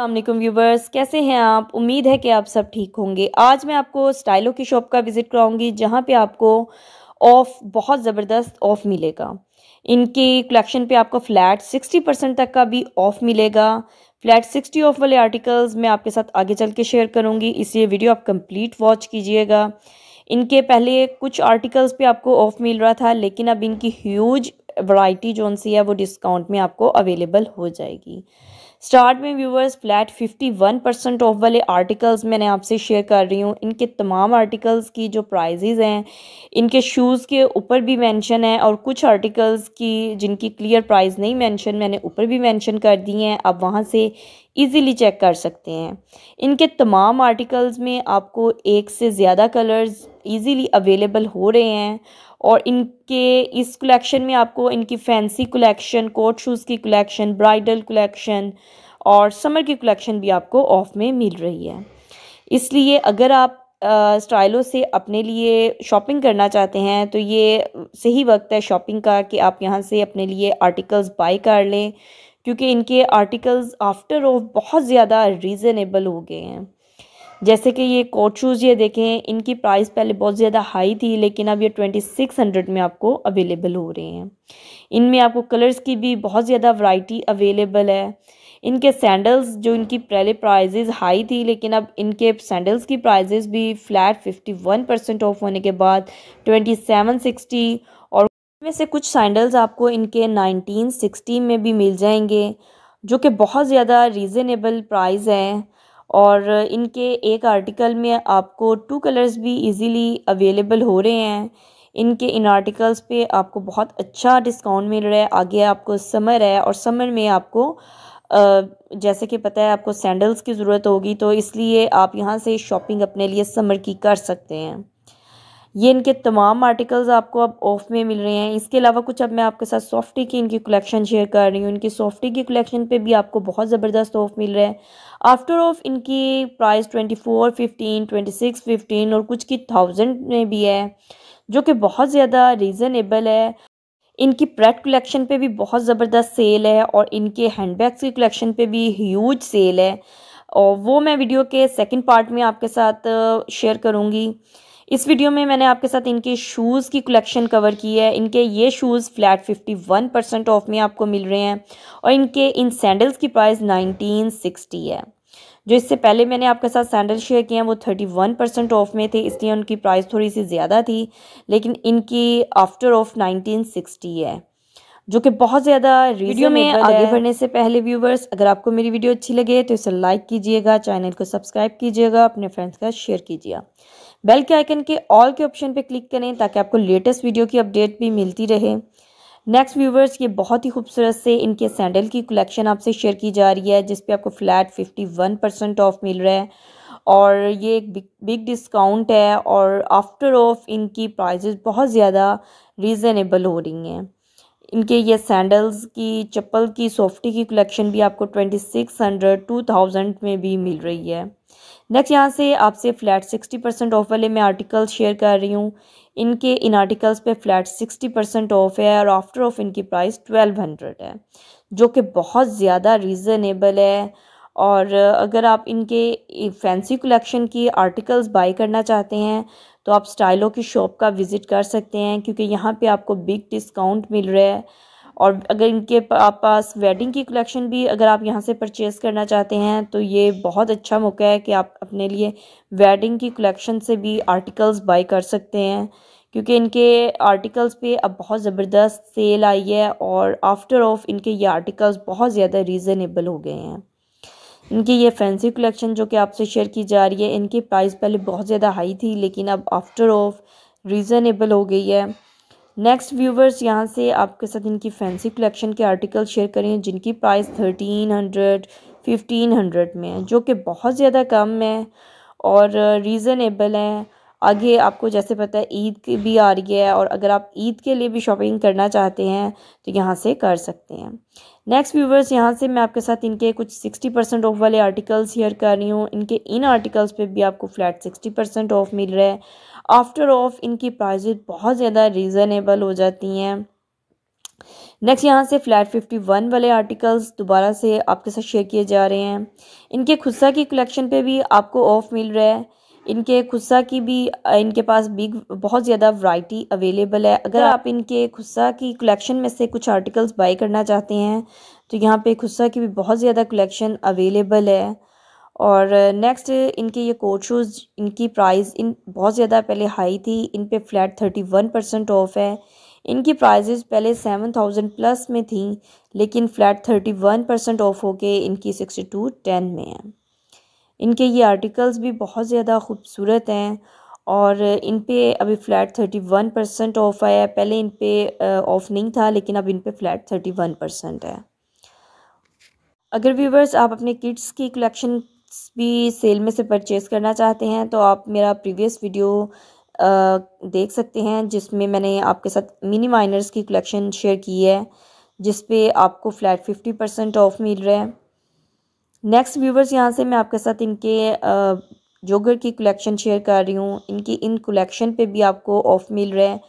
अल्लाम व्यूवर्स कैसे हैं आप उम्मीद है कि आप सब ठीक होंगे आज मैं आपको स्टाइलो की शॉप का विज़िट कराऊंगी जहां पे आपको ऑफ़ बहुत ज़बरदस्त ऑफ़ मिलेगा इनके कलेक्शन पे आपको फ़्लैट 60 परसेंट तक का भी ऑफ़ मिलेगा फ़्लैट 60 ऑफ़ वाले आर्टिकल्स मैं आपके साथ आगे चल के शेयर करूँगी इसलिए वीडियो आप कम्प्लीट वॉच कीजिएगा इनके पहले कुछ आर्टिकल्स पे आपको ऑफ़ मिल रहा था लेकिन अब इनकी ह्यूज वाइटी जोन सी है वो डिस्काउंट में आपको अवेलेबल हो जाएगी स्टार्ट में व्यूवर्स फ्लैट 51 परसेंट ऑफ वाले आर्टिकल्स मैंने आपसे शेयर कर रही हूँ इनके तमाम आर्टिकल्स की जो प्राइजेज़ हैं इनके शूज़ के ऊपर भी मेंशन है और कुछ आर्टिकल्स की जिनकी क्लियर प्राइस नहीं मेंशन मैंने ऊपर भी मेंशन कर दी हैं आप वहाँ से इजीली चेक कर सकते हैं इनके तमाम आर्टिकल्स में आपको एक से ज़्यादा कलर्स ईजीली अवेलेबल हो रहे हैं और इनके इस कलेक्शन में आपको इनकी फैंसी कलेक्शन कोट शूज़ की कलेक्शन ब्राइडल कलेक्शन और समर की कलेक्शन भी आपको ऑफ में मिल रही है इसलिए अगर आप स्टाइलों से अपने लिए शॉपिंग करना चाहते हैं तो ये सही वक्त है शॉपिंग का कि आप यहाँ से अपने लिए आर्टिकल्स बाई कर लें क्योंकि इनके आर्टिकल्स आफ्टर ऑफ बहुत ज़्यादा रीज़नेबल हो गए हैं जैसे कि ये कोट शूज़ ये देखें इनकी प्राइस पहले बहुत ज़्यादा हाई थी लेकिन अब ये ट्वेंटी सिक्स हंड्रेड में आपको अवेलेबल हो रहे हैं इनमें आपको कलर्स की भी बहुत ज़्यादा वैरायटी अवेलेबल है इनके सैंडल्स जो इनकी पहले प्राइजेज़ हाई थी लेकिन अब इनके सैंडल्स की प्राइजेज़ भी flat fifty one percent off होने के बाद ट्वेंटी सेवन सिक्सटी और इनमें से कुछ सैंडल्स आपको इनके नाइनटीन सिक्सटी में भी मिल जाएंगे जो कि बहुत ज़्यादा रीज़नेबल प्राइस हैं और इनके एक आर्टिकल में आपको टू कलर्स भी इजीली अवेलेबल हो रहे हैं इनके इन आर्टिकल्स पे आपको बहुत अच्छा डिस्काउंट मिल रहा है आगे आपको समर है और समर में आपको जैसे कि पता है आपको सैंडल्स की ज़रूरत होगी तो इसलिए आप यहाँ से शॉपिंग अपने लिए समर की कर सकते हैं ये इनके तमाम आर्टिकल्स आपको अब ऑफ में मिल रहे हैं इसके अलावा कुछ अब मैं आपके साथ सॉफ्टी की इनकी कलेक्शन शेयर कर रही हूँ इनकी सॉफ्टी की कलेक्शन पे भी आपको बहुत ज़बरदस्त ऑफ मिल रहा है आफ्टर ऑफ इनकी price twenty four fifteen twenty six fifteen और कुछ की थाउजेंड में भी है जो कि बहुत ज़्यादा रीज़नेबल है इनकी प्रेट कलेक्शन पर भी बहुत ज़बरदस्त सेल है और इनके हैंडबैग्स की कलेक्शन पर भी ह्यूज सेल है और वो मैं वीडियो के सेकेंड पार्ट में आपके साथ शेयर करूँगी इस वीडियो में मैंने आपके साथ इनके शूज़ की कलेक्शन कवर की है इनके ये शूज़ फ्लैट 51 परसेंट ऑफ में आपको मिल रहे हैं और इनके इन सैंडल्स की प्राइस 1960 है जो इससे पहले मैंने आपके साथ सैंडल शेयर किए हैं वो 31 परसेंट ऑफ में थे इसलिए उनकी प्राइस थोड़ी सी ज़्यादा थी लेकिन इनकी आफ्टर ऑफ नाइनटीन है जो कि बहुत ज़्यादा वीडियो में आगे बढ़ने से पहले व्यूवर्स अगर आपको मेरी वीडियो अच्छी लगे तो इसे लाइक कीजिएगा चैनल को सब्सक्राइब कीजिएगा अपने फ्रेंड्स का शेयर कीजिएगा बेल के आइकन के ऑल के ऑप्शन पे क्लिक करें ताकि आपको लेटेस्ट वीडियो की अपडेट भी मिलती रहे नेक्स्ट व्यूवर्स ये बहुत ही खूबसूरत से इनके सैंडल की कलेक्शन आपसे शेयर की जा रही है जिस आपको flat fifty one percent off मिल रहा है और ये एक बिग डिस्काउंट है और आफ्टर ऑफ इनकी प्राइजेज बहुत ज़्यादा रीज़नेबल हो रही हैं इनके ये सैंडल्स की चप्पल की सॉफ्टी की कलेक्शन भी आपको twenty six hundred two thousand में भी मिल रही है नेक्स्ट यहाँ से आपसे फ़्लैट सिक्सटी परसेंट ऑफ वाले मैं आर्टिकल शेयर कर रही हूँ इनके इन आर्टिकल्स पे फ़्लैट सिक्सटी परसेंट ऑफ है और आफ्टर ऑफ इनकी प्राइस ट्वेल्व हंड्रेड है जो कि बहुत ज़्यादा रीज़नेबल है और अगर आप इनके फैंसी कलेक्शन की आर्टिकल्स बाई करना चाहते हैं तो आप स्टाइलों की शॉप का विज़िट कर सकते हैं क्योंकि यहाँ पे आपको बिग डिस्काउंट मिल रहा है और अगर इनके आप पास वेडिंग की कलेक्शन भी अगर आप यहाँ से परचेज़ करना चाहते हैं तो ये बहुत अच्छा मौका है कि आप अपने लिए वेडिंग की कलेक्शन से भी आर्टिकल्स बाई कर सकते हैं क्योंकि इनके आर्टिकल्स पे अब बहुत ज़बरदस्त सेल आई है और आफ्टर ऑफ इनके ये आर्टिकल्स बहुत ज़्यादा रीज़नेबल हो गए हैं इनकी ये फैंसी कलेक्शन जो कि आपसे शेयर की जा रही है इनकी प्राइस पहले बहुत ज़्यादा हाई थी लेकिन अब आफ्टर ऑफ रीज़नेबल हो गई है नेक्स्ट व्यूवर्स यहाँ से आपके साथ इनकी फैंसी कलेक्शन के आर्टिकल शेयर करें जिनकी price thirteen hundred fifteen hundred में है जो कि बहुत ज़्यादा कम है और रीज़नेबल हैं आगे आपको जैसे पता है ईद की भी आ रही है और अगर आप ईद के लिए भी शॉपिंग करना चाहते हैं तो यहाँ से कर सकते हैं नेक्स्ट व्यूवर्स यहाँ से मैं आपके साथ इनके कुछ सिक्सटी परसेंट ऑफ वाले आर्टिकल्स शेयर कर रही हूँ इनके इन आर्टिकल्स पे भी आपको फ्लैट सिक्सटी परसेंट ऑफ मिल रहा है आफ्टर ऑफ इनकी प्राइजेज बहुत ज़्यादा रिजनेबल हो जाती हैं नेक्स्ट यहाँ से फ्लैट फिफ्टी वन वाले आर्टिकल्स दोबारा से आपके साथ शेयर किए जा रहे हैं इनके खुदा की कलेक्शन पर भी आपको ऑफ मिल रहा है इनके खुस्सा की भी इनके पास बिग बहुत ज़्यादा वैरायटी अवेलेबल है अगर आप इनके खुस्सा की कलेक्शन में से कुछ आर्टिकल्स बाई करना चाहते हैं तो यहाँ पे खुस्सा की भी बहुत ज़्यादा कलेक्शन अवेलेबल है और नेक्स्ट इनके ये कोट शूज़ इनकी प्राइस इन बहुत ज़्यादा पहले हाई थी इन पर flat thirty one percent off है इनकी प्राइजेज पहले सेवन थाउजेंड प्लस में थी लेकिन flat thirty one percent off होके इनकी सिक्सटी टू टेन में है इनके ये आर्टिकल्स भी बहुत ज़्यादा ख़ूबसूरत हैं और इन पर अभी flat thirty one percent off आया है पहले इन पर ऑफ़ नहीं था लेकिन अब इन पर फ़्लैट थर्टी वन परसेंट है अगर व्यूवर्स आप अपने किड्स की कलेक्शन भी सेल में से परचेस करना चाहते हैं तो आप मेरा प्रीवियस वीडियो आ, देख सकते हैं जिसमें मैंने आपके साथ मिनी माइनर्स की कलेक्शन शेयर की है जिसपे आपको फ़्लैट फिफ्टी परसेंट ऑफ़ मिल रहा है नेक्स्ट व्यूवर्स यहाँ से मैं आपके साथ इनके जोगर की कलेक्शन शेयर कर रही हूँ इनकी इन कलेक्शन पे भी आपको ऑफ़ मिल रहा है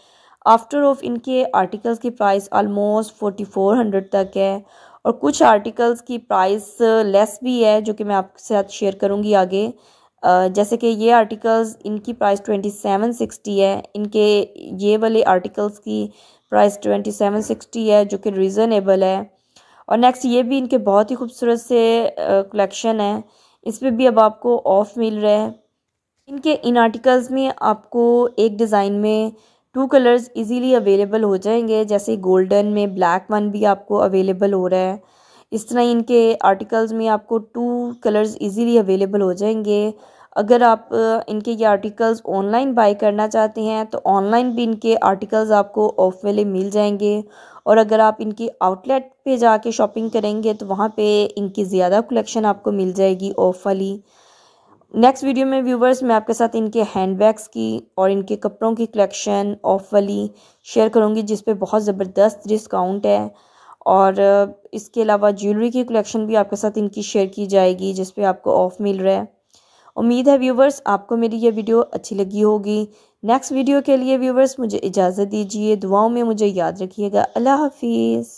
आफ्टर ऑफ इनके आर्टिकल्स की price almost forty four hundred तक है और कुछ आर्टिकल्स की प्राइस लेस भी है जो कि मैं आपके साथ शेयर करूँगी आगे जैसे कि ये आर्टिकल्स इनकी प्राइस ट्वेंटी सेवन सिक्सटी है इनके ये वाले आर्टिकल्स की प्राइस ट्वेंटी सेवन सिक्सटी है जो कि रीज़नेबल है और नेक्स्ट ये भी इनके बहुत ही खूबसूरत से कलेक्शन है इस पर भी अब आपको ऑफ मिल रहा है इनके इन आर्टिकल्स में आपको एक डिज़ाइन में टू कलर्स इजीली अवेलेबल हो जाएंगे जैसे गोल्डन में ब्लैक वन भी आपको अवेलेबल हो रहा है इस तरह इनके आर्टिकल्स में आपको टू कलर्स इजीली अवेलेबल हो जाएंगे अगर आप इनके ये आर्टिकल्स ऑनलाइन बाई करना चाहते हैं तो ऑनलाइन भी इनके आर्टिकल्स आपको ऑफ वाले मिल जाएंगे और अगर आप इनके आउटलेट पे जाके शॉपिंग करेंगे तो वहाँ पे इनकी ज़्यादा कलेक्शन आपको मिल जाएगी ऑफ वाली नेक्स्ट वीडियो में व्यूवर्स मैं आपके साथ इनके हैंडबैग्स की और इनके कपड़ों की कलेक्शन ऑफ वाली शेयर करूँगी जिस पर बहुत ज़बरदस्त डिस्काउंट है और इसके अलावा ज्वेलरी की कलेक्शन भी आपके साथ इनकी शेयर की जाएगी जिस पर आपको ऑफ़ मिल रहा है उम्मीद है व्यूवर्स आपको मेरी ये वीडियो अच्छी लगी होगी नेक्स्ट वीडियो के लिए व्यूवर्स मुझे इजाज़त दीजिए दुआओं में मुझे याद रखिएगा अल्लाह हाफिज़